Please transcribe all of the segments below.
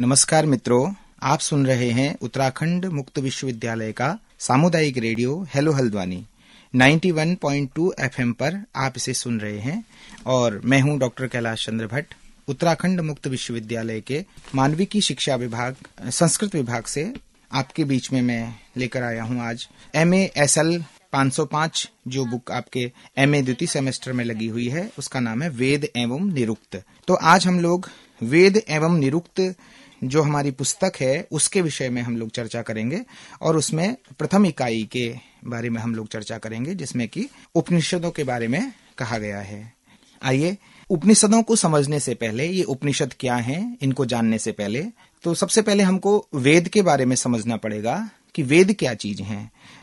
नमस्कार मित्रों आप सुन रहे हैं उत्तराखंड मुक्त विश्वविद्यालय का सामुदायिक रेडियो हेलो हल्द्वानी 91.2 एफएम पर आप इसे सुन रहे हैं और मैं हूं डॉक्टर कैलाश चंद्र भट्ट उत्तराखंड मुक्त विश्वविद्यालय के मानविकी शिक्षा विभाग संस्कृत विभाग से आपके बीच में मैं लेकर आया हूं आज एम ए एस एल पांच जो बुक आपके एम ए द्वितीय सेमेस्टर में लगी हुई है उसका नाम है वेद एवं निरुक्त तो आज हम लोग वेद एवं निरुक्त जो हमारी पुस्तक है उसके विषय में हम लोग चर्चा करेंगे और उसमें प्रथम इकाई के बारे में हम लोग चर्चा करेंगे जिसमें कि उपनिषदों के बारे में कहा गया है आइए उपनिषदों को समझने से पहले ये उपनिषद क्या हैं इनको जानने से पहले तो सबसे पहले हमको वेद के बारे में समझना पड़ेगा कि वेद क्या चीज है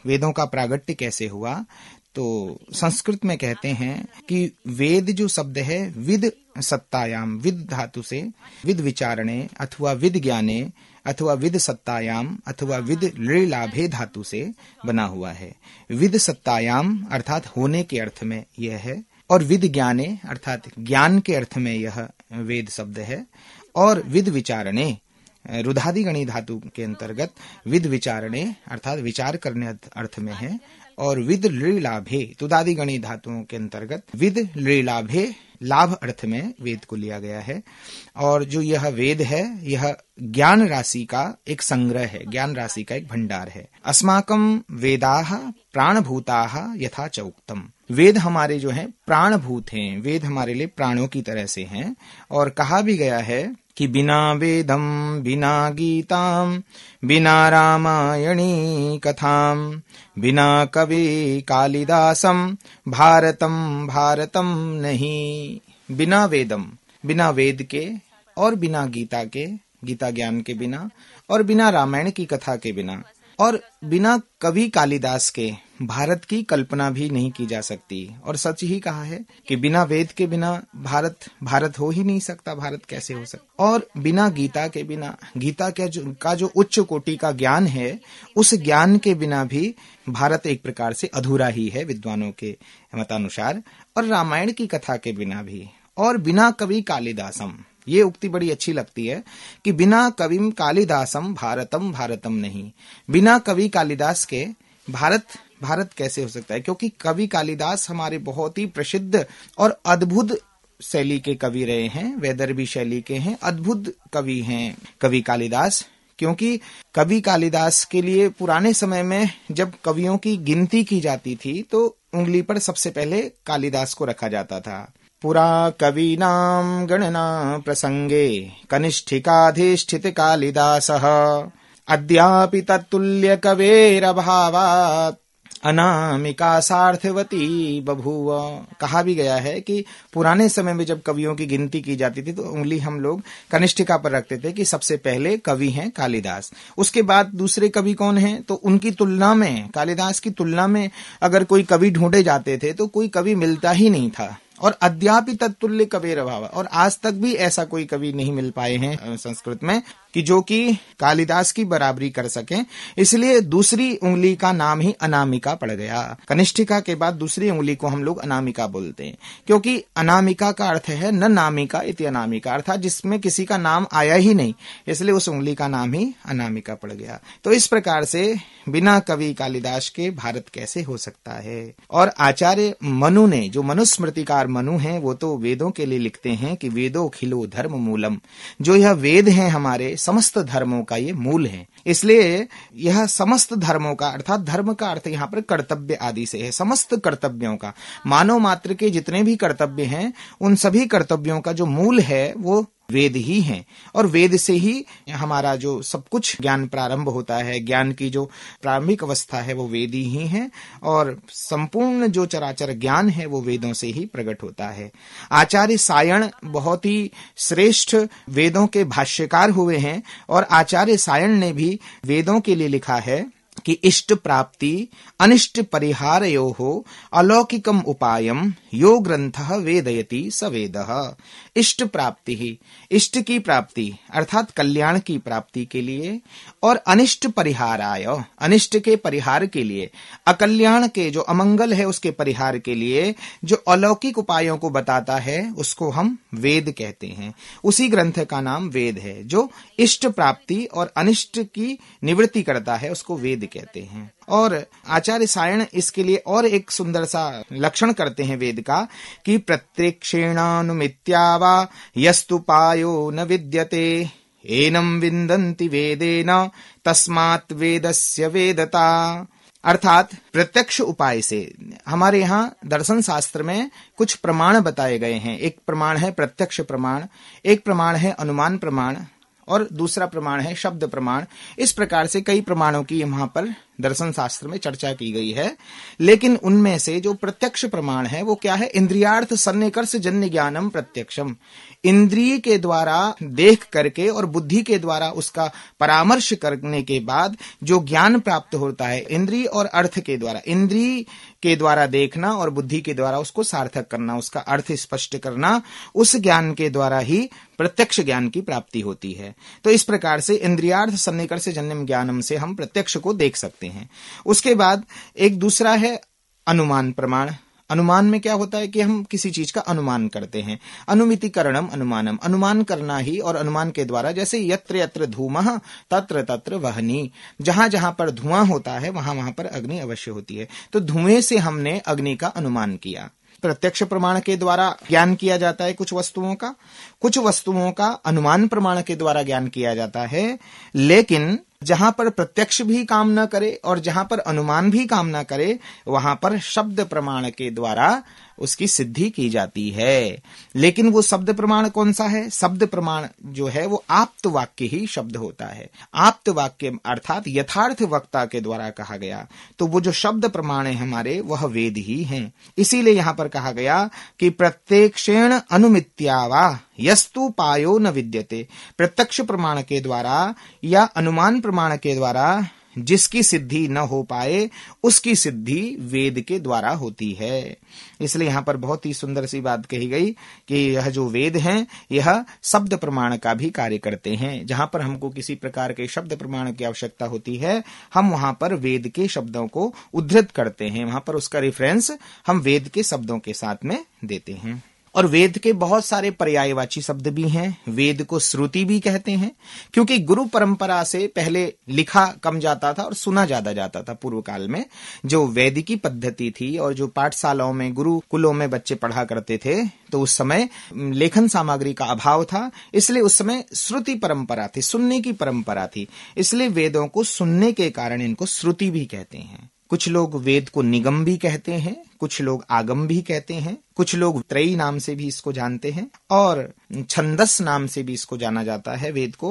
वेदों का प्रागट्य कैसे हुआ तो संस्कृत में कहते हैं कि वेद जो शब्द है विद सत्तायाम विद धातु से विद विचारणे अथवा विद ज्ञाने अथवा विद सत्तायाम अथवा विद लाभे धातु से बना हुआ है विद सत्तायाम अर्थात होने के अर्थ में यह है और विद ज्ञाने अर्थात ज्ञान के अर्थ में यह वेद शब्द है और विद विचारणे रुधादि गणी धातु के अंतर्गत विद विचारणे अर्थात विचार करने अर्थ में है और विद लाभे तो दादी गणी धातुओं के अंतर्गत विद लाभे लाभ अर्थ में वेद को लिया गया है और जो यह वेद है यह ज्ञान राशि का एक संग्रह है ज्ञान राशि का एक भंडार है अस्माकम वेदा प्राणभूता यथा चौक्तम वेद हमारे जो है प्राणभूत हैं वेद हमारे लिए प्राणों की तरह से हैं और कहा भी गया है कि बिना वेदम बिना गीताम बिना रामायणी कथाम बिना कवि कालिदासम भारतम भारतम नहीं बिना वेदम बिना वेद के और बिना गीता के गीता ज्ञान के बिना और बिना रामायण की कथा के बिना और बिना कवि कालिदास के भारत की कल्पना भी नहीं की जा सकती और सच ही कहा है कि बिना वेद के बिना भारत भारत हो ही नहीं सकता भारत कैसे हो सकता और बिना गीता के बिना गीता के जो, का जो उच्च कोटि का ज्ञान है उस ज्ञान के बिना भी भारत एक प्रकार से अधूरा ही है विद्वानों के मतानुसार और रामायण की कथा के बिना भी और बिना कवि कालिदासम ये उक्ति बड़ी अच्छी लगती है कि बिना कविम कालिदासम भारतम भारतम नहीं बिना कवि कालिदास के भारत भारत कैसे हो सकता है क्योंकि कवि कालिदास हमारे बहुत ही प्रसिद्ध और अद्भुत शैली के कवि रहे हैं वेदरबी शैली के हैं अद्भुत कवि हैं कवि कालिदास क्योंकि कवि कालिदास के लिए पुराने समय में जब कवियों की गिनती की जाती थी तो उंगली पर सबसे पहले कालिदास को रखा जाता था पुरा कवीनाम् गणना प्रसंगे कालिदास कनिष्ठिकाधिष्ठितकालिदासः अद्यापि तत्तुल्यकवेरभावात् अनामिका सार्थवती बभूव कहा भी गया है कि पुराने समय में जब कवियों की गिनती की जाती थी तो उंगली हम लोग कनिष्ठिका पर रखते थे कि सबसे पहले कवि हैं कालिदास उसके बाद दूसरे कवि कौन हैं तो उनकी तुलना में कालिदास की तुलना में अगर कोई कवि ढूंढे जाते थे तो कोई कवि मिलता ही नहीं था और अध्यापित तत्तुल्य कबीर भाव और आज तक भी ऐसा कोई कवि नहीं मिल पाए हैं संस्कृत में कि जो कि कालिदास की बराबरी कर सके इसलिए दूसरी उंगली का नाम ही अनामिका पड़ गया कनिष्ठिका के बाद दूसरी उंगली को हम लोग अनामिका बोलते हैं क्योंकि अनामिका का अर्थ है न नामिका इति अनामिका अर्थात जिसमें किसी का नाम आया ही नहीं इसलिए उस उंगली का नाम ही अनामिका पड़ गया तो इस प्रकार से बिना कवि कालिदास के भारत कैसे हो सकता है और आचार्य मनु ने जो मनुस्मृतिकार मनु है वो तो वेदों के लिए लिखते हैं कि वेदो खिलो धर्म मूलम जो यह वेद है हमारे समस्त धर्मों का ये मूल है इसलिए यह समस्त धर्मों का अर्थात धर्म का अर्थ यहाँ पर कर्तव्य आदि से है समस्त कर्तव्यों का मानव मात्र के जितने भी कर्तव्य हैं उन सभी कर्तव्यों का जो मूल है वो वेद ही हैं और वेद से ही हमारा जो सब कुछ ज्ञान प्रारंभ होता है ज्ञान की जो प्रारंभिक अवस्था है वो वेद ही है और संपूर्ण जो चराचर ज्ञान है वो वेदों से ही प्रकट होता है आचार्य सायण बहुत ही श्रेष्ठ वेदों के भाष्यकार हुए हैं और आचार्य सायण ने भी वेदों के लिए लिखा है कि इष्ट प्राप्ति अनिष्ट परिहार यो अलौकिकम उपायम यो ग्रंथ वेदयति सवेद इष्ट प्राप्ति ही इष्ट की प्राप्ति अर्थात कल्याण की प्राप्ति के लिए और अनिष्ट परिहार आय अनिष्ट के परिहार के लिए अकल्याण के जो अमंगल है उसके परिहार के लिए जो अलौकिक उपायों को बताता है उसको हम वेद कहते हैं उसी ग्रंथ का नाम वेद है जो इष्ट प्राप्ति और अनिष्ट की निवृत्ति करता है उसको वेद कहते हैं और आचार्य सायण इसके लिए और एक सुंदर सा लक्षण करते हैं वेद का कि प्रत्यक्षेणानुमित्यावा यस्तु पायो न विद्यते एनम विन्दन्ति वेदेन तस्मात् वेदस्य वेदता अर्थात प्रत्यक्ष उपाय से हमारे यहाँ दर्शन शास्त्र में कुछ प्रमाण बताए गए हैं एक प्रमाण है प्रत्यक्ष प्रमाण एक प्रमाण है अनुमान प्रमाण और दूसरा प्रमाण है शब्द प्रमाण इस प्रकार से कई प्रमाणों की यहाँ पर दर्शन शास्त्र में चर्चा की गई है लेकिन उनमें से जो प्रत्यक्ष प्रमाण है वो क्या है इंद्रियार्थ सन्निकर्ष जन्य ज्ञानम प्रत्यक्षम इंद्रिय के द्वारा देख करके और बुद्धि के द्वारा उसका परामर्श करने के बाद जो ज्ञान प्राप्त होता है इंद्रिय और अर्थ के द्वारा इंद्रिय के द्वारा देखना और बुद्धि के द्वारा उसको सार्थक करना उसका अर्थ स्पष्ट करना उस ज्ञान के द्वारा ही प्रत्यक्ष ज्ञान की प्राप्ति होती है तो इस प्रकार से इंद्रियार्थ सन्निकर्ष जन्म ज्ञानम से हम प्रत्यक्ष को देख सकते हैं हैं उसके बाद एक दूसरा है अनुमान प्रमाण अनुमान में क्या होता है कि हम किसी चीज का अनुमान करते हैं अनुमितिकरणम अनुमानम अनुमान करना ही और अनुमान के द्वारा जैसे यत्र यत्र धूम तत्र तत्र वहनी जहां जहां पर धुआं होता है वहां वहां पर अग्नि अवश्य होती है तो धुएं से हमने अग्नि का अनुमान किया प्रत्यक्ष प्रमाण के द्वारा ज्ञान किया जाता है कुछ वस्तुओं का कुछ वस्तुओं का अनुमान प्रमाण के द्वारा ज्ञान किया जाता है लेकिन जहां पर प्रत्यक्ष भी काम न करे और जहां पर अनुमान भी काम न करे वहां पर शब्द प्रमाण के द्वारा उसकी सिद्धि की जाती है लेकिन वो शब्द प्रमाण कौन सा है शब्द प्रमाण जो है वो आप्त वाक्य ही शब्द होता है आप्त वाक्य अर्थात यथार्थ वक्ता के द्वारा कहा गया तो वो जो शब्द प्रमाण है हमारे वह वेद ही हैं इसीलिए यहां पर कहा गया कि प्रत्यक्षेण अनुमित्यावा यस्तु पायो न विद्यते प्रत्यक्ष प्रमाण के द्वारा या अनुमान प्रमाण के द्वारा जिसकी सिद्धि न हो पाए उसकी सिद्धि वेद के द्वारा होती है इसलिए यहाँ पर बहुत ही सुंदर सी बात कही गई कि यह जो वेद हैं यह शब्द प्रमाण का भी कार्य करते हैं जहां पर हमको किसी प्रकार के शब्द प्रमाण की आवश्यकता होती है हम वहां पर वेद के शब्दों को उद्धृत करते हैं वहां पर उसका रेफरेंस हम वेद के शब्दों के साथ में देते हैं और वेद के बहुत सारे पर्यायवाची शब्द भी हैं वेद को श्रुति भी कहते हैं क्योंकि गुरु परंपरा से पहले लिखा कम जाता था और सुना ज्यादा जाता था पूर्व काल में जो वेद की पद्धति थी और जो पाठशालाओं में गुरुकुलों में बच्चे पढ़ा करते थे तो उस समय लेखन सामग्री का अभाव था इसलिए उस समय श्रुति परंपरा थी सुनने की परंपरा थी इसलिए वेदों को सुनने के कारण इनको श्रुति भी कहते हैं कुछ लोग वेद को निगम भी कहते हैं कुछ लोग आगम भी कहते हैं कुछ लोग त्रयी नाम से भी इसको जानते हैं और छंदस नाम से भी इसको जाना जाता है वेद को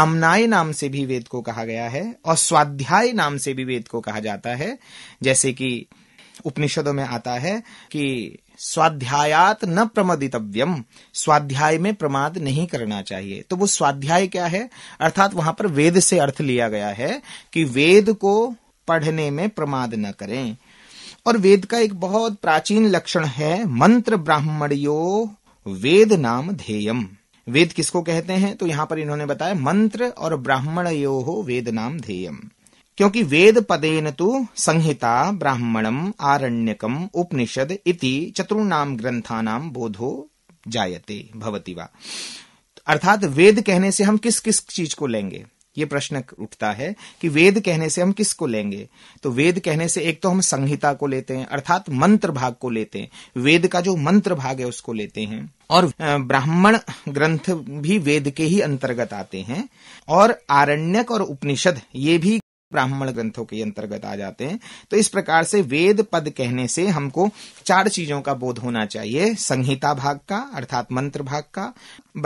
आमनाय नाम से भी वेद को कहा गया है और स्वाध्याय नाम से भी वेद को कहा जाता है जैसे कि उपनिषदों में आता है कि स्वाध्यायात न प्रमदितव्यम स्वाध्याय में प्रमाद नहीं करना चाहिए तो वो स्वाध्याय क्या है अर्थात वहां पर वेद से अर्थ लिया गया है कि वेद को पढ़ने में प्रमाद न करें और वेद का एक बहुत प्राचीन लक्षण है मंत्र ब्राह्मणियो वेद नाम ध्येयम वेद किसको कहते हैं तो यहां पर इन्होंने बताया मंत्र और ब्राह्मण यो हो वेद नाम ध्येयम क्योंकि वेद पदेन तो संहिता ब्राह्मणम आरण्यकम उपनिषद इति चतुर्णाम नाम बोधो जायते भवती वा अर्थात वेद कहने से हम किस किस चीज को लेंगे ये प्रश्न उठता है कि वेद कहने से हम किसको लेंगे तो वेद कहने से एक तो हम संहिता को लेते हैं अर्थात मंत्र भाग को लेते हैं वेद का जो मंत्र भाग है उसको लेते हैं और ब्राह्मण ग्रंथ भी वेद के ही अंतर्गत आते हैं और आरण्यक और उपनिषद ये भी ब्राह्मण ग्रंथों के अंतर्गत आ जाते हैं तो इस प्रकार से वेद पद कहने से हमको चार चीजों का बोध होना चाहिए संहिता भाग का अर्थात मंत्र भाग का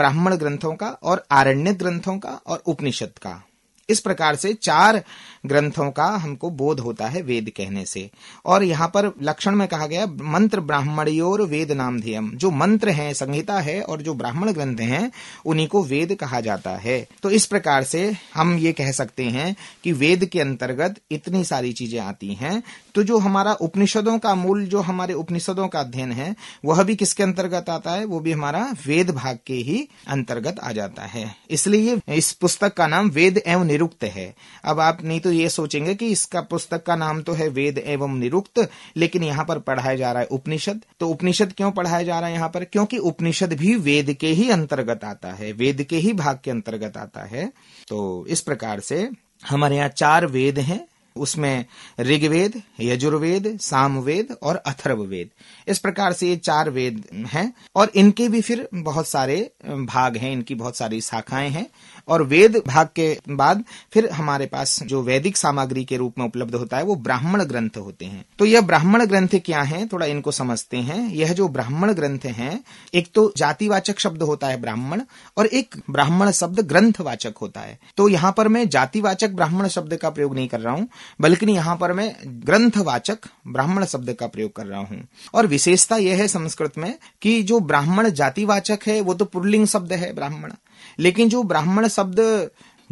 ब्राह्मण ग्रंथों का और आरण्य ग्रंथों का और उपनिषद का इस प्रकार से चार ग्रंथों का हमको बोध होता है वेद कहने से और यहाँ पर लक्षण में कहा गया मंत्र ब्राह्मणियोर वेद नाम ध्येयम जो मंत्र है संहिता है और जो ब्राह्मण ग्रंथ है उन्हीं को वेद कहा जाता है तो इस प्रकार से हम ये कह सकते हैं कि वेद के अंतर्गत इतनी सारी चीजें आती हैं तो जो हमारा उपनिषदों का मूल जो हमारे उपनिषदों का अध्ययन है वह भी किसके अंतर्गत आता है वो भी हमारा वेद भाग के ही अंतर्गत आ जाता है इसलिए इस पुस्तक का नाम वेद एवं निरुक्त है अब आप नहीं तो ये सोचेंगे कि इसका पुस्तक का नाम तो है वेद एवं निरुक्त लेकिन यहाँ पर पढ़ाया जा रहा है उपनिषद तो उपनिषद क्यों पढ़ाया जा रहा है यहाँ पर क्योंकि उपनिषद भी वेद के ही अंतर्गत आता है वेद के ही भाग के अंतर्गत आता है तो इस प्रकार से हमारे यहाँ चार वेद हैं उसमें ऋग्वेद यजुर्वेद सामवेद और अथर्ववेद इस प्रकार से ये चार वेद हैं और इनके भी फिर बहुत सारे भाग हैं इनकी बहुत सारी शाखाएं हैं और वेद भाग के बाद फिर हमारे पास जो वैदिक सामग्री के रूप में उपलब्ध होता है वो ब्राह्मण ग्रंथ होते हैं तो यह ब्राह्मण ग्रंथ क्या है थोड़ा इनको समझते हैं यह जो ब्राह्मण ग्रंथ है एक तो जातिवाचक शब्द होता है ब्राह्मण और एक ब्राह्मण शब्द ग्रंथवाचक होता है तो यहाँ पर मैं जातिवाचक ब्राह्मण शब्द का प्रयोग नहीं कर रहा हूं बल्कि यहाँ पर मैं ग्रंथवाचक ब्राह्मण शब्द का प्रयोग कर रहा हूं और विशेषता यह है संस्कृत में कि जो ब्राह्मण जातिवाचक है वो तो पुरलिंग शब्द है ब्राह्मण लेकिन जो ब्राह्मण शब्द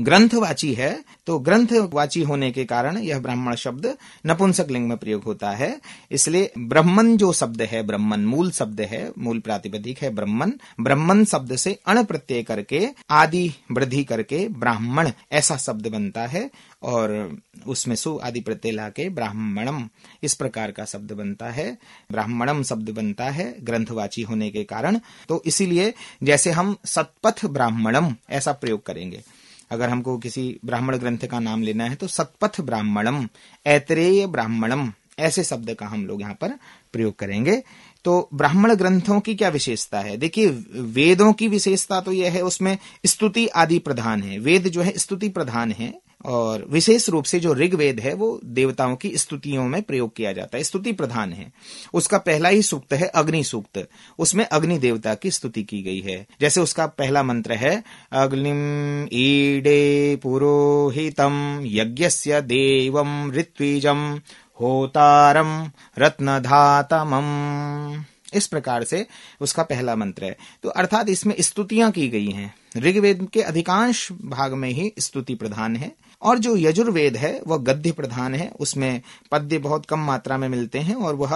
ग्रंथवाची है तो ग्रंथवाची होने के कारण यह ब्राह्मण शब्द नपुंसक लिंग में प्रयोग होता है इसलिए ब्रह्मन जो शब्द है ब्रह्मन मूल शब्द है मूल प्रातिपदिक है ब्रह्मन ब्रह्मन शब्द से अण प्रत्यय करके आदि वृद्धि करके ब्राह्मण ऐसा शब्द बनता है और उसमें सु आदि प्रत्यय लाके ब्राह्मणम इस प्रकार का शब्द बनता है ब्राह्मणम शब्द बनता है ग्रंथवाची होने के कारण तो इसीलिए जैसे हम सतपथ ब्राह्मणम ऐसा प्रयोग करेंगे अगर हमको किसी ब्राह्मण ग्रंथ का नाम लेना है तो सतपथ ब्राह्मणम ऐतरेय ब्राह्मणम ऐसे शब्द का हम लोग यहाँ पर प्रयोग करेंगे तो ब्राह्मण ग्रंथों की क्या विशेषता है देखिए वेदों की विशेषता तो यह है उसमें स्तुति आदि प्रधान है वेद जो है स्तुति प्रधान है और विशेष रूप से जो ऋग्वेद है वो देवताओं की स्तुतियों में प्रयोग किया जाता है स्तुति प्रधान है उसका पहला ही सूक्त है अग्नि सूक्त उसमें अग्नि देवता की स्तुति की गई है जैसे उसका पहला मंत्र है अग्निम ईडे पुरोहितम यज्ञ देवम ऋत्विजम होतारम रत्न इस प्रकार से उसका पहला मंत्र है तो अर्थात इसमें स्तुतियां की गई हैं ऋग्वेद के अधिकांश भाग में ही स्तुति प्रधान है और जो यजुर्वेद है वह गद्य प्रधान है उसमें पद्य बहुत कम मात्रा में मिलते हैं और वह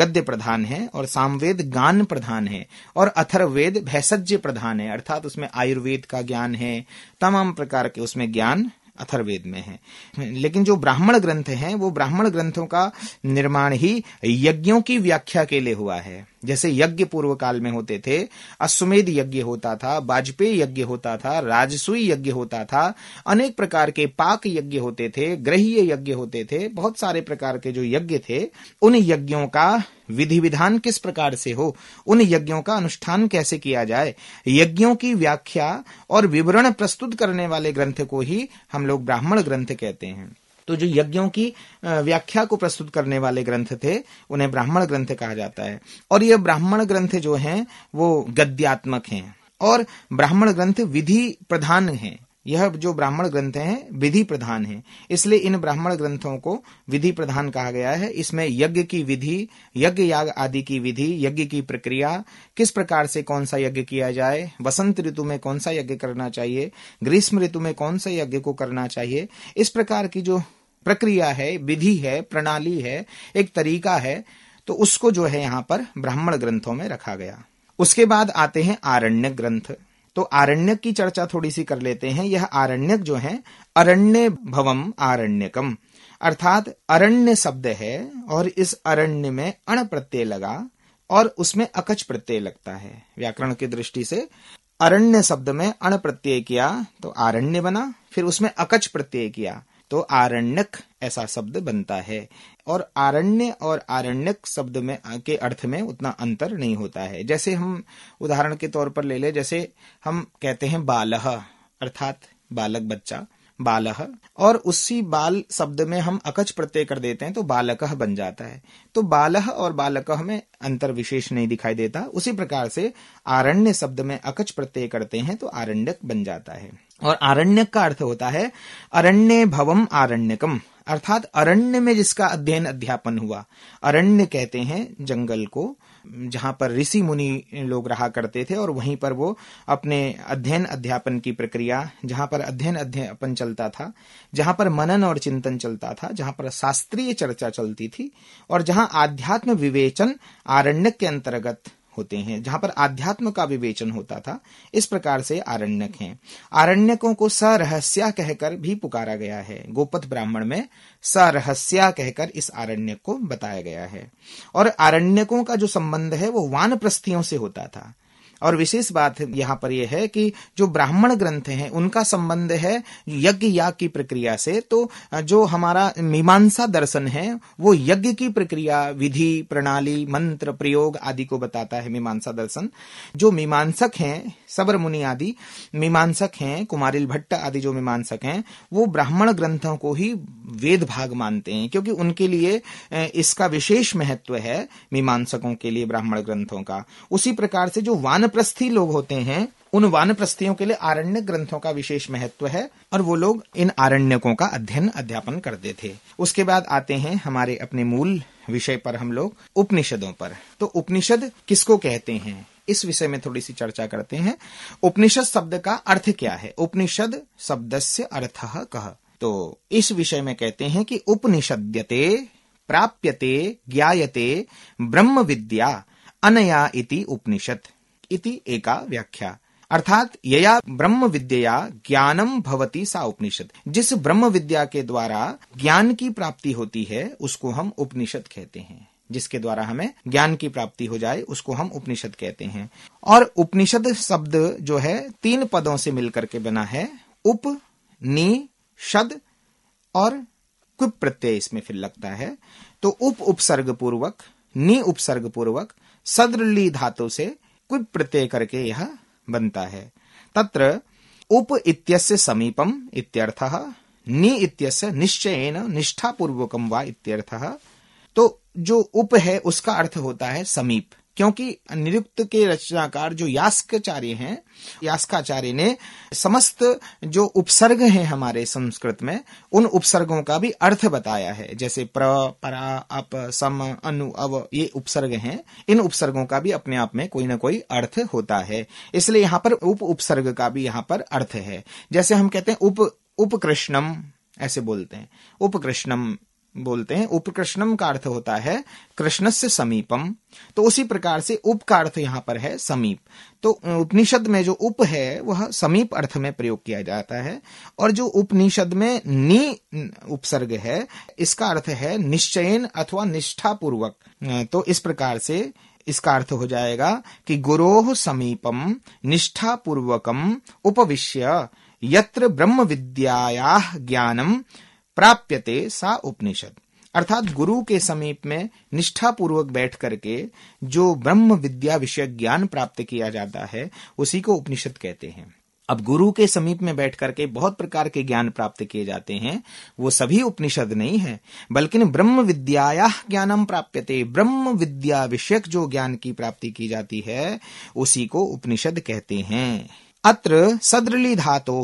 गद्य प्रधान है और सामवेद गान प्रधान है और अथर्वेद भैसज्य प्रधान है अर्थात उसमें आयुर्वेद का ज्ञान है तमाम प्रकार के उसमें ज्ञान अथर्वेद में है लेकिन जो ब्राह्मण ग्रंथ हैं वो ब्राह्मण ग्रंथों का निर्माण ही यज्ञों की व्याख्या के लिए हुआ है जैसे यज्ञ पूर्व काल में होते थे अश्वमेध यज्ञ होता था वाजपेयी यज्ञ होता था राजसुई यज्ञ होता था अनेक प्रकार के पाक यज्ञ होते थे ग्रहीय यज्ञ होते थे बहुत सारे प्रकार के जो यज्ञ थे उन यज्ञों का विधि विधान किस प्रकार से हो उन यज्ञों का अनुष्ठान कैसे किया जाए यज्ञों की व्याख्या और विवरण प्रस्तुत करने वाले ग्रंथ को ही हम लोग ब्राह्मण ग्रंथ कहते हैं तो जो यज्ञों की व्याख्या को प्रस्तुत करने वाले ग्रंथ थे उन्हें ब्राह्मण ग्रंथ कहा जाता है और ये ब्राह्मण ग्रंथ जो है वो गद्यात्मक है और ब्राह्मण ग्रंथ विधि प्रधान है यह जो ब्राह्मण ग्रंथ हैं विधि प्रधान हैं इसलिए इन ब्राह्मण ग्रंथों को विधि प्रधान कहा गया है इसमें यज्ञ की विधि यज्ञ याग आदि की विधि यज्ञ की प्रक्रिया किस प्रकार से कौन सा यज्ञ किया जाए वसंत ऋतु में कौन सा यज्ञ करना चाहिए ग्रीष्म ऋतु में कौन सा यज्ञ को करना चाहिए इस प्रकार की जो प्रक्रिया है विधि है प्रणाली है एक तरीका है तो उसको जो है यहाँ पर ब्राह्मण ग्रंथों में रखा गया उसके बाद आते हैं आरण्य ग्रंथ तो आरण्य की चर्चा थोड़ी सी कर लेते हैं यह आरण्यक जो है अरण्य भवम आरण्यकम अर्थात अरण्य शब्द है और इस अरण्य में अण प्रत्यय लगा और उसमें अकच प्रत्यय लगता है व्याकरण की दृष्टि से अरण्य शब्द में अण प्रत्यय किया तो आरण्य बना फिर उसमें अकच प्रत्यय किया तो आरण्यक ऐसा शब्द बनता है और आरण्य और आरण्यक शब्द में के अर्थ में उतना अंतर नहीं होता है जैसे हम उदाहरण के तौर पर ले ले जैसे हम कहते हैं बालह अर्थात बालक बच्चा बालह और उसी बाल शब्द में हम अकच प्रत्यय कर देते हैं तो बालकह बन जाता है तो बालह और बालकह में अंतर विशेष नहीं दिखाई देता उसी प्रकार से आरण्य शब्द में अकच प्रत्यय करते हैं तो आरण्यक बन जाता है और आरण्यक का अर्थ होता है अरण्य भवम आरण्यकम अर्थात अरण्य में जिसका अध्ययन अध्यापन हुआ अरण्य कहते हैं जंगल को जहां पर ऋषि मुनि लोग रहा करते थे और वहीं पर वो अपने अध्ययन अध्यापन की प्रक्रिया जहां पर अध्ययन अध्यापन चलता था जहां पर मनन और चिंतन चलता था जहां पर शास्त्रीय चर्चा चलती थी और जहां आध्यात्म विवेचन आरण्य के अंतर्गत होते हैं जहां पर आध्यात्म का विवेचन होता था इस प्रकार से आरण्यक हैं आरण्यकों को सरहस्या कहकर भी पुकारा गया है गोपथ ब्राह्मण में सरहस्या कहकर इस आरण्यक को बताया गया है और आरण्यकों का जो संबंध है वो वानप्रस्थियों से होता था और विशेष बात यहाँ पर यह है कि जो ब्राह्मण ग्रंथ हैं उनका संबंध है यज्ञ याग की प्रक्रिया से तो जो हमारा मीमांसा दर्शन है वो यज्ञ की प्रक्रिया विधि प्रणाली मंत्र प्रयोग आदि को बताता है मीमांसा दर्शन जो मीमांसक हैं सबर मुनि आदि मीमांसक हैं कुमारिल भट्ट आदि जो मीमांसक हैं वो ब्राह्मण ग्रंथों को ही वेद भाग मानते हैं क्योंकि उनके लिए इसका विशेष महत्व है मीमांसकों के लिए ब्राह्मण ग्रंथों का उसी प्रकार से जो वानप्रस्थी लोग होते हैं उन वानप्रस्थियों के लिए आरण्य ग्रंथों का विशेष महत्व है और वो लोग इन आरण्यकों का अध्ययन अध्यापन करते थे उसके बाद आते हैं हमारे अपने मूल विषय पर हम लोग उपनिषदों पर तो उपनिषद किसको कहते हैं इस विषय में थोड़ी सी चर्चा करते हैं उपनिषद शब्द का अर्थ क्या है उपनिषद शब्द से अर्थ कह तो इस विषय में कहते हैं कि उपनिषद्यते प्राप्यते ज्ञायते ब्रह्म विद्या अनया इति उपनिषद इति एका व्याख्या अर्थात यया ब्रह्म विद्या ज्ञानम भवती सा उपनिषद जिस ब्रह्म विद्या के द्वारा ज्ञान की प्राप्ति होती है उसको हम उपनिषद कहते हैं जिसके द्वारा हमें ज्ञान की प्राप्ति हो जाए उसको हम उपनिषद कहते हैं और उपनिषद शब्द जो है तीन पदों से मिलकर के बना है उप नी शद और क्विप प्रत्यय इसमें फिर लगता है तो उप उपसर्ग पूर्वक नी उपसर्ग पूर्वक सदृली धातु से क्विप प्रत्यय करके यह बनता है तत्र उप इत्यस्य समीपम इत्यर्थः नी इत्यस्य निश्चयेन निष्ठापूर्वकम वा इत्यर्थः तो जो उप है उसका अर्थ होता है समीप क्योंकि निरुक्त के रचनाकार जो यास्काचार्य हैं यास्काचार्य ने समस्त जो उपसर्ग हैं हमारे संस्कृत में उन उपसर्गों का भी अर्थ बताया है जैसे प्र परा अप सम अनु अव ये उपसर्ग हैं इन उपसर्गों का भी अपने आप में कोई ना कोई अर्थ होता है इसलिए यहाँ पर उप उपसर्ग का भी यहाँ पर अर्थ है जैसे हम कहते हैं उप उपकृष्णम ऐसे बोलते हैं उपकृष्णम बोलते हैं उपकृष्णम का अर्थ होता है कृष्ण से समीपम तो उसी प्रकार से उप का अर्थ यहां पर है समीप तो उपनिषद में जो उप है वह समीप अर्थ में प्रयोग किया जाता है और जो उपनिषद में नी उपसर्ग है इसका अर्थ है निश्चयन अथवा निष्ठापूर्वक तो इस प्रकार से इसका अर्थ हो जाएगा कि गुरोह समीपम निष्ठापूर्वकम उपविश्य यत्र ब्रह्म विद्या ज्ञानम प्राप्यते सा उपनिषद अर्थात गुरु के समीप में निष्ठापूर्वक बैठ करके जो ब्रह्म विद्या विषय ज्ञान प्राप्त किया जाता है उसी को उपनिषद कहते हैं अब गुरु के समीप में बैठ करके बहुत प्रकार के ज्ञान प्राप्त किए जाते हैं वो सभी उपनिषद नहीं है बल्कि ब्रह्म विद्याया ज्ञानम प्राप्यते ब्रह्म विद्या विषयक जो ज्ञान की प्राप्ति की जाती है उसी को उपनिषद कहते हैं अत्र सदृली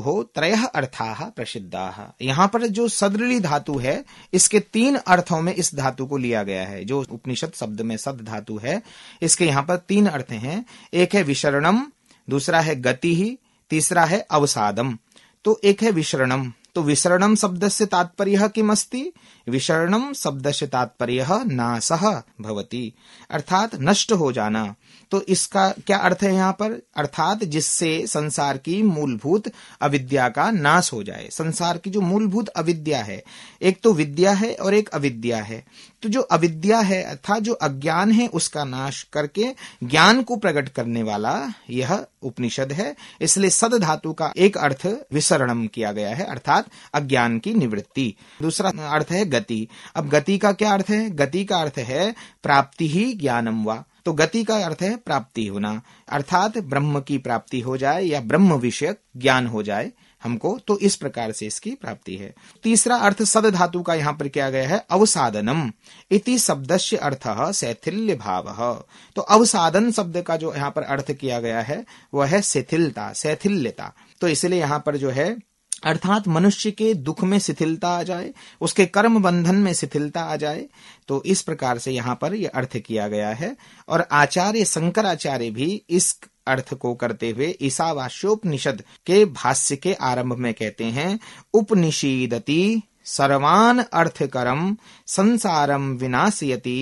हो त्रय अर्थाः प्रसिद्धाः यहाँ पर जो सदृली धातु है इसके तीन अर्थों में इस धातु को लिया गया है जो उपनिषद शब्द में सद धातु है इसके यहाँ पर तीन अर्थ हैं एक है विशरणम दूसरा है गति ही तीसरा है अवसादम तो एक है विशरणम तो विशरणम शब्द से तात्पर्य किम अस्ति विषर्णम शब्द से तात्पर्य नाश भवती अर्थात नष्ट हो जाना तो इसका क्या अर्थ है यहाँ पर अर्थात जिससे संसार की मूलभूत अविद्या का नाश हो जाए संसार की जो मूलभूत अविद्या है एक तो विद्या है और एक अविद्या है तो जो अविद्या है अर्थात जो अज्ञान है उसका नाश करके ज्ञान को प्रकट करने वाला यह उपनिषद है इसलिए सद धातु का एक अर्थ विसरणम किया गया है अर्थात अज्ञान की निवृत्ति दूसरा अर्थ है गति अब गति का क्या अर्थ है गति का अर्थ है प्राप्ति ही ज्ञानम वा तो गति का अर्थ है प्राप्ति होना अर्थात ब्रह्म की प्राप्ति हो जाए या ब्रह्म विषय ज्ञान हो जाए हमको तो इस प्रकार से इसकी प्राप्ति है तीसरा अर्थ सद धातु का यहाँ पर किया गया है अवसादनम इति शब्द से अर्थ शैथिल्य भाव तो अवसादन शब्द का जो यहाँ पर अर्थ किया गया है वह है शिथिलता शैथिल्यता तो इसलिए यहाँ पर जो है अर्थात मनुष्य के दुख में शिथिलता आ जाए उसके कर्म बंधन में शिथिलता आ जाए तो इस प्रकार से यहाँ पर यह अर्थ किया गया है और आचार्य शंकराचार्य भी इस अर्थ को करते हुए ईसावास्योपनिषद के भाष्य के आरंभ में कहते हैं उपनिषीदति सर्वान अर्थ करम संसारम विनाशयति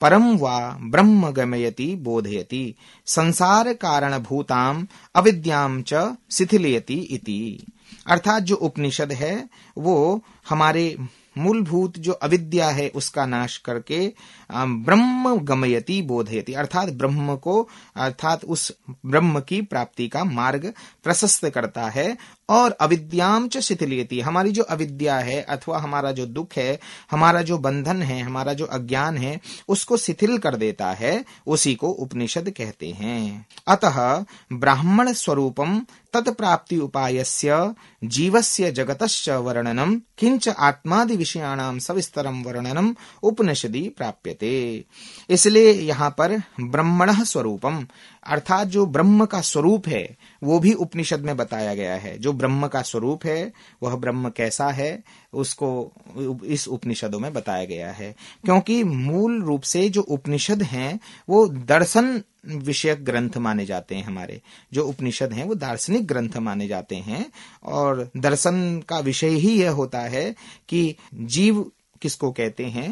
परम वा ब्रह्म गमयति बोधयति संसार कारण भूताम अविद्याम च शिथिलयति इति अर्थात जो उपनिषद है वो हमारे मूलभूत जो अविद्या है उसका नाश करके ब्रह्म गमयती बोधयती अर्थात ब्रह्म को अर्थात उस ब्रह्म की प्राप्ति का मार्ग प्रशस्त करता है और अविद्याम च शिथिलियती हमारी जो अविद्या है अथवा हमारा जो दुख है हमारा जो बंधन है हमारा जो अज्ञान है उसको शिथिल कर देता है उसी को उपनिषद कहते हैं अतः ब्राह्मण स्वरूपम तत्प्राप्ति उपायस्य जीवस्य जगतश्च वर्णनम किंच आत्मादि विषयाणाम सविस्तरम वर्णनम उपनिषदि प्राप्यते उच्यते इसलिए यहाँ पर ब्रह्मण स्वरूपम अर्थात जो ब्रह्म का स्वरूप है वो भी उपनिषद में बताया गया है जो ब्रह्म का स्वरूप है वह ब्रह्म कैसा है उसको इस उपनिषदों में बताया गया है क्योंकि मूल रूप से जो उपनिषद हैं वो दर्शन विषयक ग्रंथ माने जाते हैं हमारे जो उपनिषद हैं वो दार्शनिक ग्रंथ माने जाते हैं और दर्शन का विषय ही यह होता है कि जीव किसको कहते हैं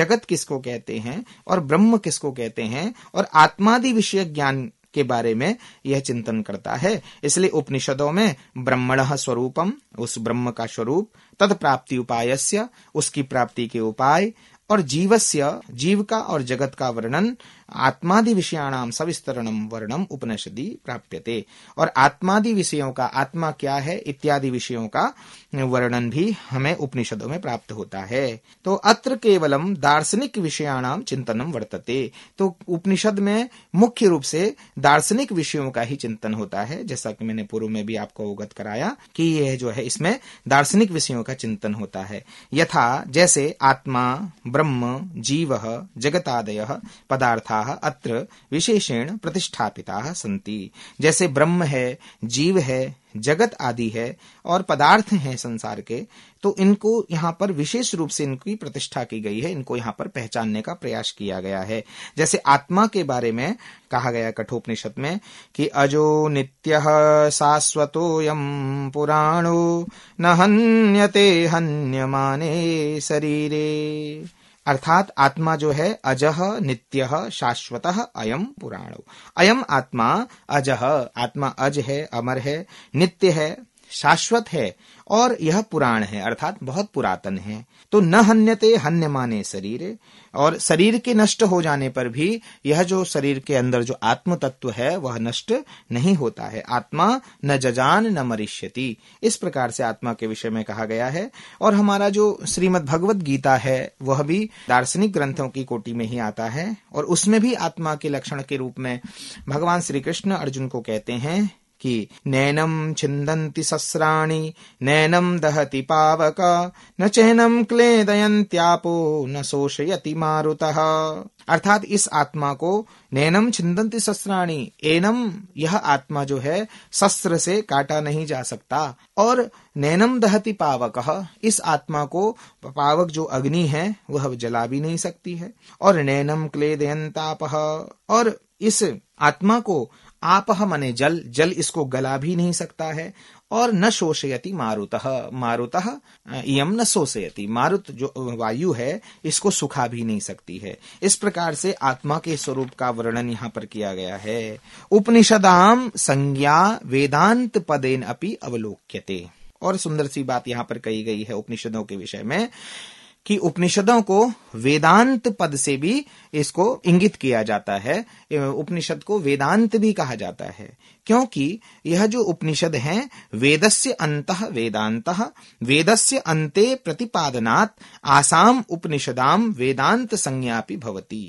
जगत किसको कहते हैं और ब्रह्म किसको कहते हैं और आत्मादि विषय ज्ञान के बारे में यह चिंतन करता है इसलिए उपनिषदों में ब्रह्मण स्वरूपम उस ब्रह्म का स्वरूप तत्प्राप्ति उपायस्य उसकी प्राप्ति के उपाय और जीवस्य जीव का और जगत का वर्णन आत्मादि विषयाणाम सविस्तरणम वर्णम उपनिषदि प्राप्यते और आत्मादि विषयों का आत्मा क्या है इत्यादि विषयों का वर्णन भी हमें उपनिषदों में प्राप्त होता है तो अत्र केवलम दार्शनिक विषयाणाम चिंतनम वर्तते तो उपनिषद में मुख्य रूप से दार्शनिक विषयों का ही चिंतन होता है जैसा कि मैंने पूर्व में भी आपको अवगत कराया कि यह जो है इसमें दार्शनिक विषयों का चिंतन होता है यथा जैसे आत्मा ब्रह्म जीव जगतादय पदार्थ पदार्थाः अत्र विशेषेण प्रतिष्ठापिताः सन्ति जैसे ब्रह्म है जीव है जगत आदि है और पदार्थ हैं संसार के तो इनको यहाँ पर विशेष रूप से इनकी प्रतिष्ठा की गई है इनको यहाँ पर पहचानने का प्रयास किया गया है जैसे आत्मा के बारे में कहा गया कठोपनिषद में कि अजो नित्य यम पुराणो न हन्यते हन्यमाने शरीरे अर्थात आत्मा जो है अजह नित्य शाश्वत अयम पुराण अयम आत्मा अजह आत्मा अज है अमर है नित्य है शाश्वत है और यह पुराण है अर्थात बहुत पुरातन है तो न हन्यते हन्य माने शरीर और शरीर के नष्ट हो जाने पर भी यह जो शरीर के अंदर जो आत्म तत्व है वह नष्ट नहीं होता है आत्मा न जजान न मरिष्यति इस प्रकार से आत्मा के विषय में कहा गया है और हमारा जो श्रीमद भगवत गीता है वह भी दार्शनिक ग्रंथों की कोटि में ही आता है और उसमें भी आत्मा के लक्षण के रूप में भगवान श्री कृष्ण अर्जुन को कहते हैं कि नैनम छिंदी सस्राणी नैनम दहति पावक न चैनम क्लेदयन्त्यापो न शोषयति मारुतः अर्थात इस आत्मा को नैनम छिंदंती सस्राणी एनम यह आत्मा जो है शस्त्र से काटा नहीं जा सकता और नैनम दहति पावक इस आत्मा को पावक जो अग्नि है वह जला भी नहीं सकती है और नैनम क्ले क्लेदयंताप और इस आत्मा को आपह मने जल जल इसको गला भी नहीं सकता है और न शोषयति मारुत मारुत इम न शोषयति मारुत जो वायु है इसको सुखा भी नहीं सकती है इस प्रकार से आत्मा के स्वरूप का वर्णन यहाँ पर किया गया है उपनिषदाम संज्ञा वेदांत पदेन अपि अवलोक्यते और सुंदर सी बात यहाँ पर कही गई है उपनिषदों के विषय में कि उपनिषदों को वेदांत पद से भी इसको इंगित किया जाता है उपनिषद को वेदांत भी कहा जाता है क्योंकि यह जो उपनिषद है वेदस्य अंत वेदांत वेदस्य अंते प्रतिपादनात् आसाम उपनिषदाम वेदांत संज्ञा भवती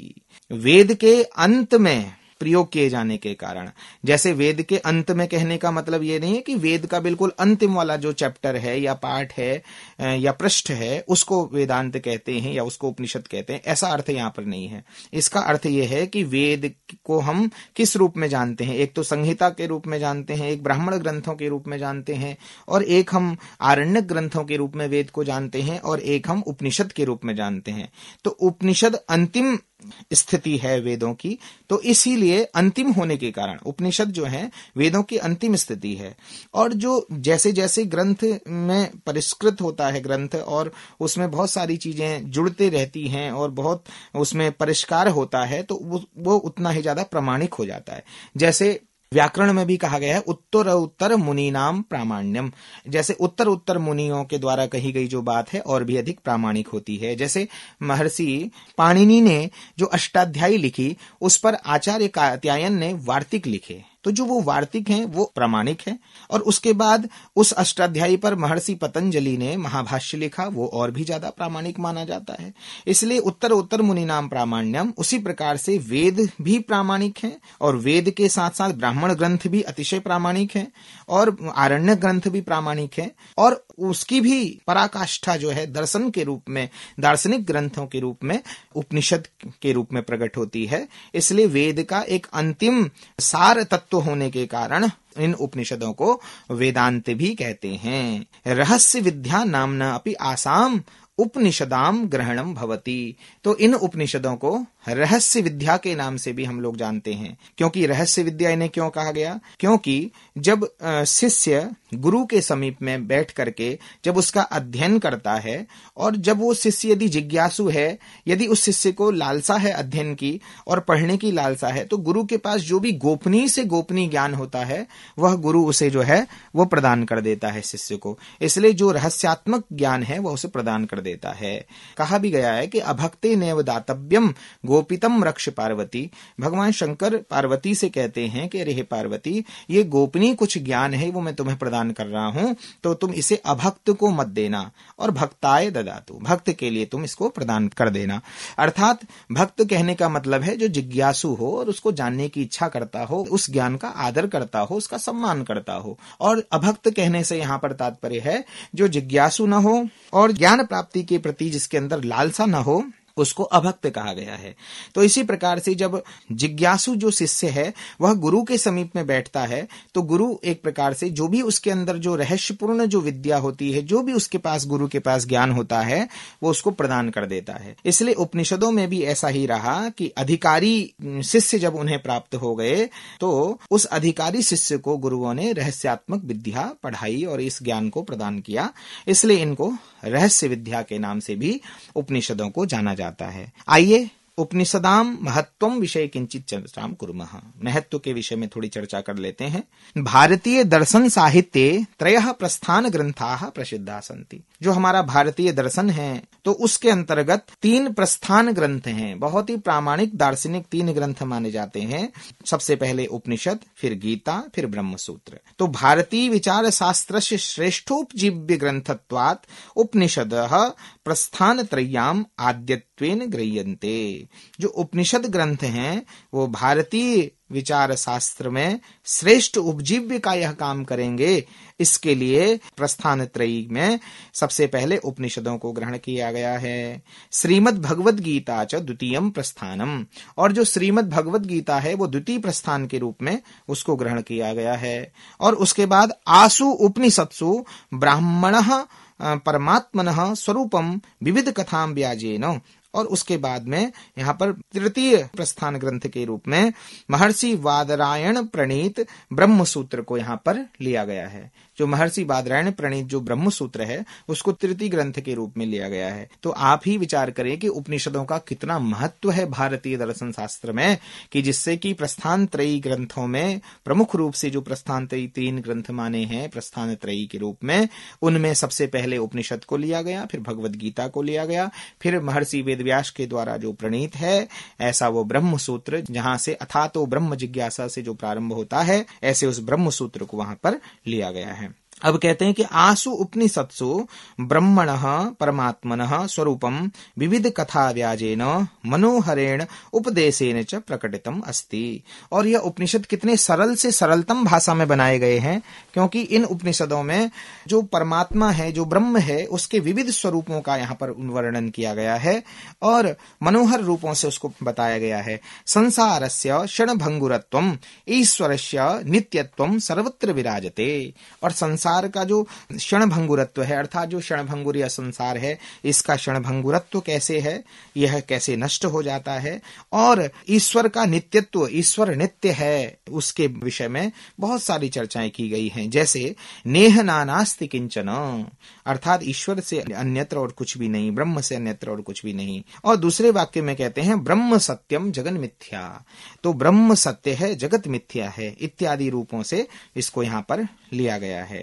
वेद के अंत में प्रयोग किए जाने के कारण जैसे वेद के अंत में कहने का मतलब ये नहीं है कि वेद का बिल्कुल अंतिम वाला जो चैप्टर है या पाठ है या पृष्ठ है उसको वेदांत कहते हैं या उसको उपनिषद कहते हैं ऐसा अर्थ यहां पर नहीं है इसका अर्थ यह है कि वेद को हम किस रूप में जानते हैं एक तो संहिता के रूप में जानते हैं एक ब्राह्मण ग्रंथों के रूप में जानते हैं और एक हम आरण्य ग्रंथों के रूप में वेद को जानते हैं और एक हम उपनिषद के रूप में जानते हैं तो उपनिषद अंतिम स्थिति है वेदों की तो इसीलिए इसलिए अंतिम होने के कारण उपनिषद जो है वेदों की अंतिम स्थिति है और जो जैसे जैसे ग्रंथ में परिष्कृत होता है ग्रंथ और उसमें बहुत सारी चीजें जुड़ते रहती हैं और बहुत उसमें परिष्कार होता है तो वो, वो उतना ही ज्यादा प्रमाणिक हो जाता है जैसे व्याकरण में भी कहा गया है उत्तर उत्तर मुनि नाम प्रामाण्यम जैसे उत्तर उत्तर मुनियों के द्वारा कही गई जो बात है और भी अधिक प्रामाणिक होती है जैसे महर्षि पाणिनि ने जो अष्टाध्यायी लिखी उस पर आचार्य कात्यायन ने वार्तिक लिखे तो जो वो वार्तिक हैं वो प्रामाणिक है और उसके बाद उस अष्टाध्यायी पर महर्षि पतंजलि ने महाभाष्य लिखा वो और भी ज्यादा प्रामाणिक माना जाता है इसलिए उत्तर उत्तर मुनि नाम प्रामाण्यम उसी प्रकार से वेद भी प्रामाणिक है और वेद के साथ साथ ब्राह्मण ग्रंथ भी अतिशय प्रामाणिक है और आरण्य ग्रंथ भी प्रामाणिक है और उसकी भी पराकाष्ठा जो है दर्शन के रूप में दार्शनिक ग्रंथों के रूप में उपनिषद के रूप में प्रकट होती है इसलिए वेद का एक अंतिम सार तत्व तत्व होने के कारण इन उपनिषदों को वेदांत भी कहते हैं रहस्य विद्या नामना अपनी आसाम उपनिषदाम ग्रहणम भवती तो इन उपनिषदों को रहस्य विद्या के नाम से भी हम लोग जानते हैं क्योंकि रहस्य विद्या इन्हें क्यों कहा गया क्योंकि जब शिष्य गुरु के समीप में बैठ करके जब उसका अध्ययन करता है और जब वो शिष्य यदि जिज्ञासु है यदि उस शिष्य को लालसा है अध्ययन की और पढ़ने की लालसा है तो गुरु के पास जो भी गोपनीय से गोपनीय ज्ञान होता है वह गुरु उसे जो है वो प्रदान कर देता है शिष्य को इसलिए जो रहस्यात्मक ज्ञान है वह उसे प्रदान कर देता है कहा भी गया है कि अभक्ते नैव दातव्यम गोपितम रक्ष पार्वती भगवान शंकर पार्वती से कहते हैं कि रेह पार्वती ये गोपनीय कुछ ज्ञान है वो मैं तुम्हें प्रदान कर रहा हूं तो तुम इसे अभक्त को मत देना और भक्ताय ददा भक्त के लिए तुम इसको प्रदान कर देना अर्थात भक्त कहने का मतलब है जो जिज्ञासु हो और उसको जानने की इच्छा करता हो उस ज्ञान का आदर करता हो उसका सम्मान करता हो और अभक्त कहने से यहाँ पर तात्पर्य है जो जिज्ञासु न हो और ज्ञान प्राप्त भक्ति के प्रति जिसके अंदर लालसा न हो उसको अभक्त कहा गया है तो इसी प्रकार से जब जिज्ञासु जो शिष्य है वह गुरु के समीप में बैठता है तो गुरु एक प्रकार से जो भी उसके अंदर जो रहस्यपूर्ण जो विद्या होती है जो भी उसके पास गुरु के पास ज्ञान होता है वो उसको प्रदान कर देता है इसलिए उपनिषदों में भी ऐसा ही रहा कि अधिकारी शिष्य जब उन्हें प्राप्त हो गए तो उस अधिकारी शिष्य को गुरुओं ने रहस्यात्मक विद्या पढ़ाई और इस ज्ञान को प्रदान किया इसलिए इनको रहस्य विद्या के नाम से भी उपनिषदों को जाना जाता है आइए उपनिषदाम महत्व विषय किंचित चर्चा कुरु महत्व के विषय में थोड़ी चर्चा कर लेते हैं भारतीय दर्शन साहित्य त्रय प्रस्थान ग्रंथा प्रसिद्धा संति जो हमारा भारतीय दर्शन है तो उसके अंतर्गत तीन प्रस्थान ग्रंथ हैं बहुत ही प्रामाणिक दार्शनिक तीन ग्रंथ माने जाते हैं सबसे पहले उपनिषद फिर गीता फिर ब्रह्म सूत्र तो भारतीय विचार शास्त्र श्रेष्ठोपजीव्य ग्रंथत्वात उपनिषद प्रस्थान त्रयाम आद्यत्वेन ग्रह्यन्ते जो उपनिषद ग्रंथ हैं वो भारतीय विचार शास्त्र में श्रेष्ठ उपजीव्य का यह काम करेंगे इसके लिए प्रस्थान त्रयी में सबसे पहले उपनिषदों को ग्रहण किया गया है श्रीमद भगवद गीता च द्वितीय प्रस्थानम और जो श्रीमद भगवद गीता है वो द्वितीय प्रस्थान के रूप में उसको ग्रहण किया गया है और उसके बाद आसु उपनिषत्सु ब्राह्मण परमात्मन स्वरूपम विविध कथाम व्याजेन और उसके बाद में यहाँ पर तृतीय प्रस्थान ग्रंथ के रूप में महर्षि वादरायण प्रणीत ब्रह्म सूत्र को यहाँ पर लिया गया है जो महर्षि वादरायण प्रणीत जो ब्रह्म सूत्र है उसको तृतीय ग्रंथ के रूप में लिया गया है तो आप ही विचार करें कि उपनिषदों का कितना महत्व है भारतीय दर्शन शास्त्र में कि जिससे कि प्रस्थान त्रयी ग्रंथों में प्रमुख रूप से जो प्रस्थान त्रयी तीन ग्रंथ माने हैं प्रस्थान त्रयी के रूप में उनमें सबसे पहले उपनिषद को लिया गया फिर भगवद गीता को लिया गया फिर महर्षि वेद वेदव्यास के द्वारा जो प्रणीत है ऐसा वो ब्रह्म सूत्र जहां से अथा तो ब्रह्म जिज्ञासा से जो प्रारंभ होता है ऐसे उस ब्रह्म सूत्र को वहां पर लिया गया है अब कहते हैं कि आसु उपनिषत्सु ब्रह्मण परमात्मन स्वरूपम विविध कथा व्याजेन मनोहरेण उपदेशेन च प्रकटितम अस्ति और यह उपनिषद कितने सरल से सरलतम भाषा में बनाए गए हैं क्योंकि इन उपनिषदों में जो परमात्मा है जो ब्रह्म है उसके विविध स्वरूपों का यहाँ पर वर्णन किया गया है और मनोहर रूपों से उसको बताया गया है संसार से क्षण भंगुरत्व ईश्वर से नित्यत्व सर्वत्र विराजते और संसार संसार का जो क्षणभंगुरत्व है अर्थात जो क्षणभंगुर संसार है इसका क्षणभंगुरत्व कैसे है यह कैसे नष्ट हो जाता है और ईश्वर का नित्यत्व ईश्वर नित्य है उसके विषय में बहुत सारी चर्चाएं की गई हैं जैसे नेह नानास्ति किंचन अर्थात ईश्वर से अन्यत्र और कुछ भी नहीं ब्रह्म से अन्यत्र और कुछ भी नहीं और दूसरे वाक्य में कहते हैं ब्रह्म सत्यम जगन मिथ्या तो ब्रह्म सत्य है जगत मिथ्या है इत्यादि रूपों से इसको यहां पर लिया गया है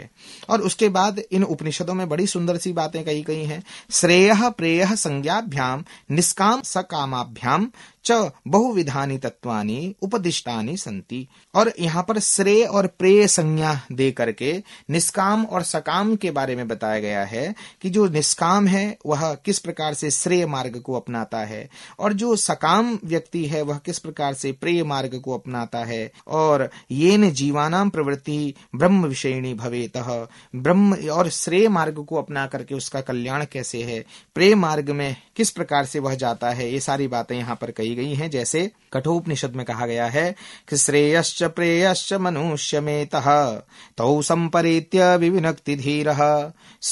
और उसके बाद इन उपनिषदों में बड़ी सुंदर सी बातें कही गई हैं श्रेय प्रेय संज्ञाभ्याम निष्काम सकामाभ्याम च बहुविधानी तत्वानी उपदिष्टानी संति और यहाँ पर श्रेय और प्रेय संज्ञा दे करके निष्काम और सकाम के बारे में बताया गया है कि जो निष्काम है वह किस प्रकार से श्रेय मार्ग को अपनाता है और जो सकाम व्यक्ति है वह किस प्रकार से प्रेय मार्ग को अपनाता है और ये न जीवानाम प्रवृत्ति ब्रह्म विषयणी भवेत ब्रह्म और श्रेय मार्ग को अपना करके उसका कल्याण कैसे है प्रेय मार्ग में किस प्रकार से वह जाता है ये सारी बातें यहाँ पर कही कही गई हैं जैसे कठोपनिषद में कहा गया है कि श्रेयश्च प्रेयश्च मनुष्य में तौ संपरीत्य विविनक्ति धीर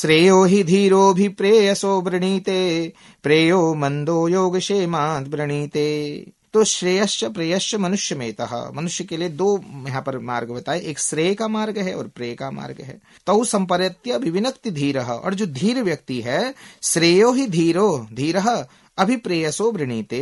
श्रेयो ही धीरो भी प्रेयसो वृणीते प्रेयो मंदो योग क्षेमात वृणीते तो श्रेयश्च प्रेयश्च मनुष्य में तह मनुष्य के लिए दो यहाँ पर मार्ग बताए एक श्रेय का मार्ग है और प्रेय का मार्ग है तौ संपरत्य विविनक्ति धीर और जो धीर व्यक्ति है श्रेयो ही धीरो धीर अभिप्रेयसो वृणीते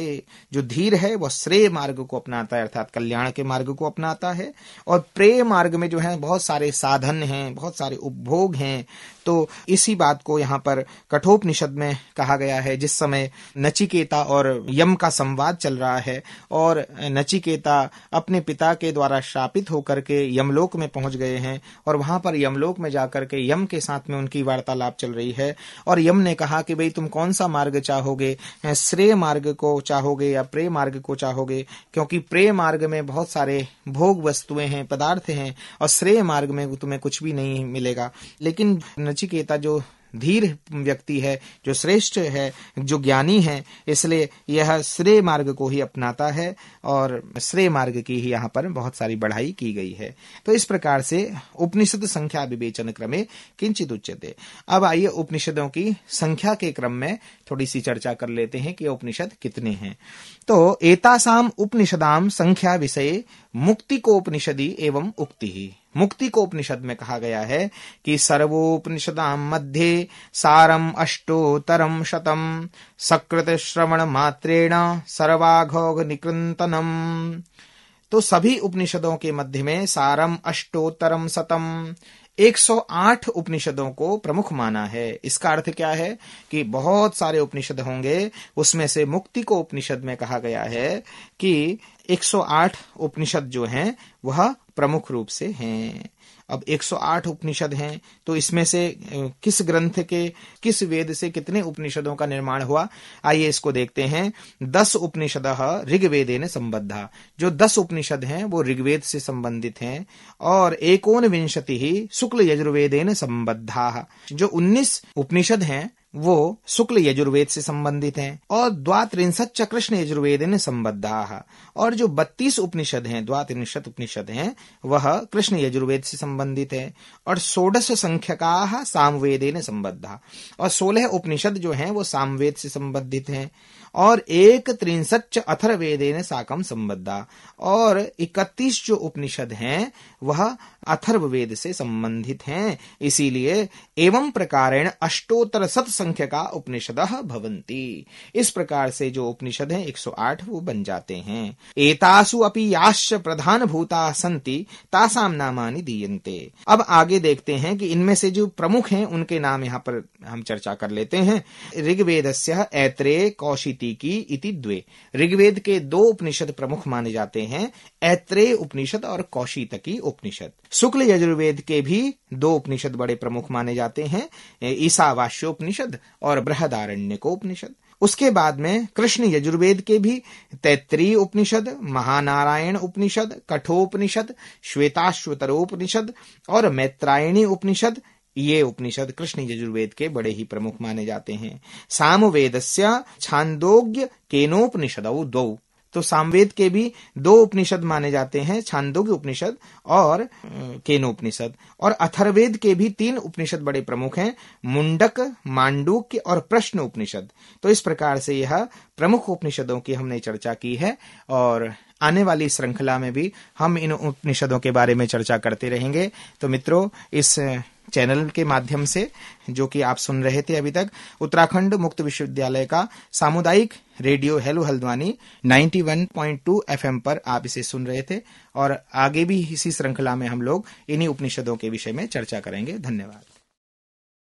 जो धीर है वह श्रेय मार्ग को अपनाता है अर्थात कल्याण के मार्ग को अपनाता है और प्रेय मार्ग में जो है बहुत सारे साधन हैं बहुत सारे उपभोग हैं तो इसी बात को यहाँ पर कठोपनिषद में कहा गया है जिस समय नचिकेता और यम का संवाद चल रहा है और नचिकेता अपने पिता के द्वारा श्रापित होकर के यमलोक में पहुंच गए हैं और वहां पर यमलोक में जाकर के यम के साथ में उनकी वार्तालाप चल रही है और यम ने कहा कि भाई तुम कौन सा मार्ग चाहोगे श्रेय मार्ग को चाहोगे या प्रेम मार्ग को चाहोगे क्योंकि प्रेम मार्ग में बहुत सारे भोग वस्तुएं हैं पदार्थ हैं और श्रेय मार्ग में तुम्हें कुछ भी नहीं मिलेगा लेकिन नचिकेता जो धीर व्यक्ति है जो श्रेष्ठ है जो ज्ञानी है इसलिए यह श्रेय मार्ग को ही अपनाता है और श्रेय मार्ग की ही यहाँ पर बहुत सारी बढ़ाई की गई है तो इस प्रकार से उपनिषद संख्या विवेचन क्रमे किंचित उच्चते अब आइए उपनिषदों की संख्या के क्रम में थोड़ी सी चर्चा कर लेते हैं कि उपनिषद कितने हैं तो एतासाम उपनिषदाम संख्या विषय मुक्ति को उपनिषदि एवं उक्ति ही मुक्ति को उपनिषद में कहा गया है कि सर्वोपनिषद मध्य सारम अष्टोतरम शतम सकृत श्रवण मात्रेण सर्वाघोग निकृतनम तो सभी उपनिषदों के मध्य में सारम अष्टोतरम शतम 108 उपनिषदों को प्रमुख माना है इसका अर्थ क्या है कि बहुत सारे उपनिषद होंगे उसमें से मुक्ति को उपनिषद में कहा गया है कि 108 उपनिषद जो हैं वह प्रमुख रूप से हैं अब 108 उपनिषद हैं तो इसमें से किस ग्रंथ के किस वेद से कितने उपनिषदों का निर्माण हुआ आइए इसको देखते हैं दस उपनिषद ऋग्वेदे ने संबद्धा जो दस उपनिषद हैं वो ऋग्वेद से संबंधित हैं और एकोन विंशति ही शुक्ल यजुर्वेदे ने संबद्धा जो उन्नीस उपनिषद हैं वो शुक्ल यजुर्वेद से संबंधित हैं और द्वात्रिंशत चकृष्ण यजुर्वेद ने संबद्धा और जो बत्तीस उपनिषद हैं द्वात्रिंशत उपनिषद हैं वह कृष्ण यजुर्वेद से संबंधित है और षोडश संख्यका सामवेदे ने संबद्धा और सोलह उपनिषद जो हैं वो सामवेद से संबंधित हैं और एक त्रिंसच ने साकम संबद्धा और इकतीस जो उपनिषद हैं वह अथर्ववेद से संबंधित हैं इसीलिए एवं प्रकारेण अष्टोत्तर सत संख्य का उपनिषद भवंती इस प्रकार से जो उपनिषद हैं 108 वो बन जाते हैं एतासु अपि याश्च प्रधान भूता संति तासाम नामानि दीयन्ते अब आगे देखते हैं कि इनमें से जो प्रमुख हैं उनके नाम यहाँ पर हम चर्चा कर लेते हैं ऋग्वेद से ऐत्रेय कौशिकी की इति द्वे ऋग्वेद के दो उपनिषद प्रमुख माने जाते हैं ऐत्रेय उपनिषद और कौशितकी उपनिषद शुक्ल यजुर्वेद के भी दो उपनिषद बड़े प्रमुख माने जाते हैं ईसावास्य उपनिषद और बृहदारण्य को उपनिषद उसके बाद में कृष्ण यजुर्वेद के भी तैतरीय उपनिषद महानारायण उपनिषद कठोपनिषद श्वेताश्वतरोपनिषद और मैत्रायणी उपनिषद ये उपनिषद कृष्ण यजुर्वेद के बड़े ही प्रमुख माने जाते हैं सामवेदस्य छांदोग्य केनोपनिषद दो तो सामवेद के भी दो उपनिषद माने जाते हैं छांदोग्य उपनिषद और केनोपनिषद और अथर्वेद के भी तीन उपनिषद बड़े प्रमुख हैं मुंडक मांडूक्य और प्रश्न उपनिषद तो इस प्रकार से यह प्रमुख उपनिषदों की हमने चर्चा की है और आने वाली श्रृंखला में भी हम इन उपनिषदों के बारे में चर्चा करते रहेंगे तो मित्रों इस चैनल के माध्यम से जो कि आप सुन रहे थे अभी तक उत्तराखंड मुक्त विश्वविद्यालय का सामुदायिक रेडियो हेलो हल्द्वानी 91.2 एफएम पर आप इसे सुन रहे थे और आगे भी इसी श्रृंखला में हम लोग इन्हीं उपनिषदों के विषय में चर्चा करेंगे धन्यवाद